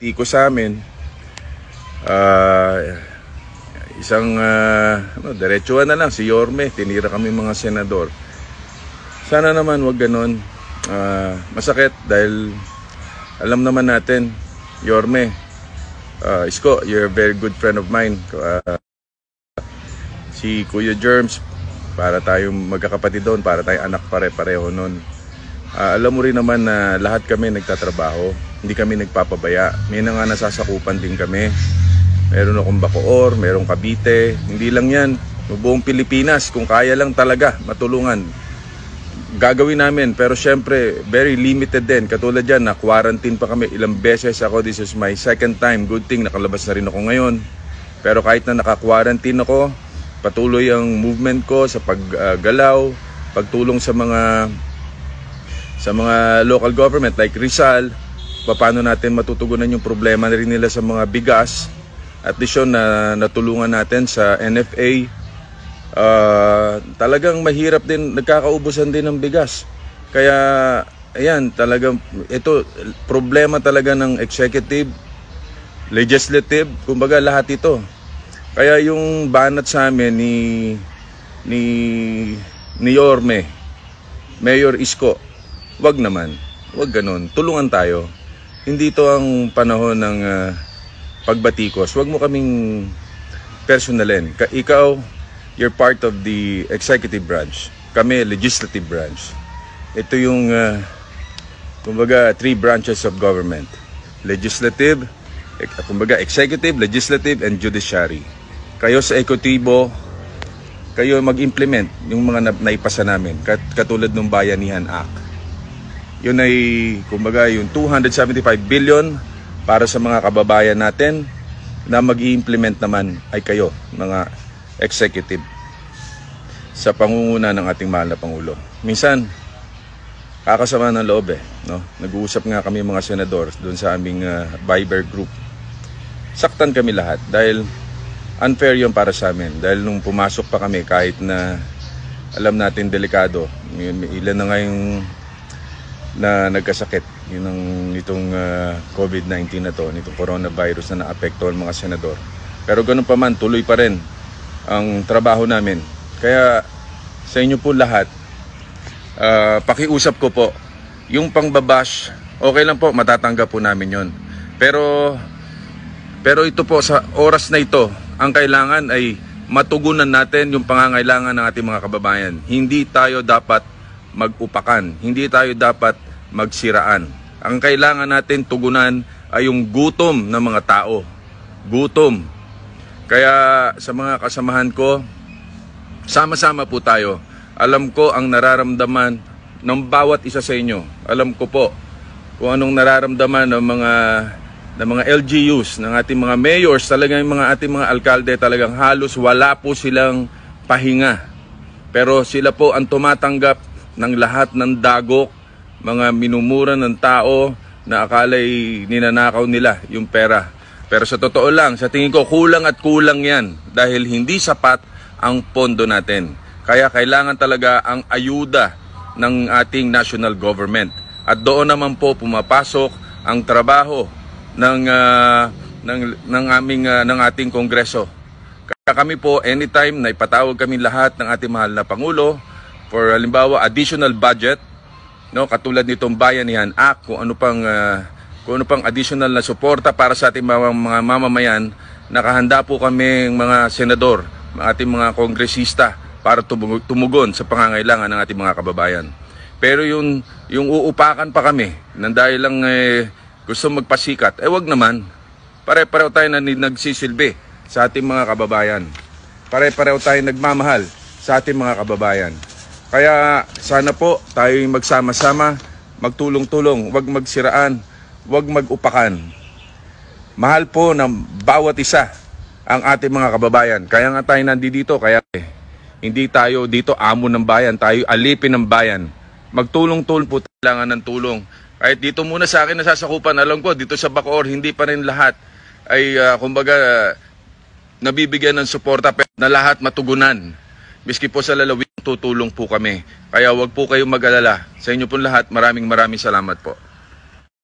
tiko sa amin, uh, isang uh, ano, diretsuhan na lang, si Yorme, tinira kami mga senador. Sana naman wag ganon. Uh, masakit dahil alam naman natin, Yorme, uh, Isko, you're a very good friend of mine. Uh, si Kuya Germs, para tayong magkakapatid doon, para tayong anak pare-pareho noon. Uh, alam mo rin naman na lahat kami nagtatrabaho. Hindi kami nagpapabaya. May na nga nasasakupan din kami. Meron akong Bacoor, meron Cavite. Hindi lang yan. Buong Pilipinas, kung kaya lang talaga matulungan. Gagawin namin, pero syempre, very limited din. Katulad yan, na-quarantine pa kami. Ilang beses ako, this is my second time. Good thing, nakalabas na rin ako ngayon. Pero kahit na naka-quarantine ako, patuloy ang movement ko sa paggalaw, ah, pagtulong sa mga sa mga local government like Rizal, paano natin matutugunan yung problema na rin nila sa mga bigas. At least yun na natulungan natin sa NFA. Uh, ah, talagang mahirap din, nagkakaubusan din ng bigas. Kaya, ayan, talagang, ito, problema talaga ng executive, legislative, kumbaga lahat ito. Kaya yung banat sa amin ni ni ni Orme, Mayor Isko, Wag naman. Wag ganun. Tulungan tayo. Hindi to ang panahon ng uh, pagbatikos. Wag mo kaming personalen. Ka ikaw, you're part of the executive branch. Kami, legislative branch. Ito yung, uh, kumbaga, three branches of government. Legislative, kumbaga, executive, legislative, and judiciary. Kayo sa ekotibo, kayo mag-implement yung mga naipasa namin, katulad ng Bayanihan Act. Yun ay, kumbaga, yung 275 billion para sa mga kababayan natin na mag implement naman ay kayo, mga executive sa pangunguna ng ating mahal na Pangulo. Minsan, kakasama ng loob eh. No? Nag-uusap nga kami mga senador doon sa aming uh, Viber group. Saktan kami lahat dahil unfair yon para sa amin. Dahil nung pumasok pa kami kahit na alam natin delikado, ilan na nga yung na nagkasakit yung ang itong uh, ah, COVID-19 na to nitong coronavirus na naapekto ang mga senador pero ganun pa man tuloy pa rin ang trabaho namin kaya sa inyo po lahat uh, pakiusap ko po yung pangbabash okay lang po matatanggap po namin yon pero pero ito po sa oras na ito ang kailangan ay matugunan natin yung pangangailangan ng ating mga kababayan hindi tayo dapat magupakan. Hindi tayo dapat magsiraan. Ang kailangan natin tugunan ay yung gutom ng mga tao. Gutom. Kaya sa mga kasamahan ko, sama-sama po tayo. Alam ko ang nararamdaman ng bawat isa sa inyo. Alam ko po kung anong nararamdaman ng mga ng mga LGUs, ng ating mga mayors, talagang mga ating mga alkalde, talagang halos wala po silang pahinga. Pero sila po ang tumatanggap ng lahat ng dagok, mga minumura ng tao na akala'y ninanakaw nila yung pera. Pero sa totoo lang, sa tingin ko kulang at kulang yan dahil hindi sapat ang pondo natin. Kaya kailangan talaga ang ayuda ng ating national government. At doon naman po pumapasok ang trabaho ng uh, ng ng aming uh, ng ating kongreso. Kaya kami po anytime na ipatawag kami lahat ng ating mahal na pangulo for halimbawa additional budget no katulad nitong bayanihan act kung ano pang uh, kung ano pang additional na suporta para sa ating mga, mga mamamayan nakahanda po kami mga senador ating mga kongresista para tumugon sa pangangailangan ng ating mga kababayan pero yung yung uupakan pa kami nang dahil lang eh, gusto magpasikat eh wag naman pare-pareho tayo na nagsisilbi sa ating mga kababayan pare-pareho tayo nagmamahal sa ating mga kababayan kaya sana po tayo'y magsama-sama, magtulong-tulong, huwag magsiraan, huwag magupakan. Mahal po ng bawat isa ang ating mga kababayan. Kaya nga tayo nandito, kaya eh, hindi tayo dito amo ng bayan, tayo alipin ng bayan. Magtulong-tulong po kailangan ng tulong. Kahit dito muna sa akin nasasakupan, alam ko, dito sa Bacoor, hindi pa rin lahat ay, uh, kumbaga, uh, nabibigyan ng suporta na lahat matugunan. Miski po sa lalawi tutulong po kami. Kaya wag po kayong mag-alala. Sa inyo po lahat, maraming maraming salamat po.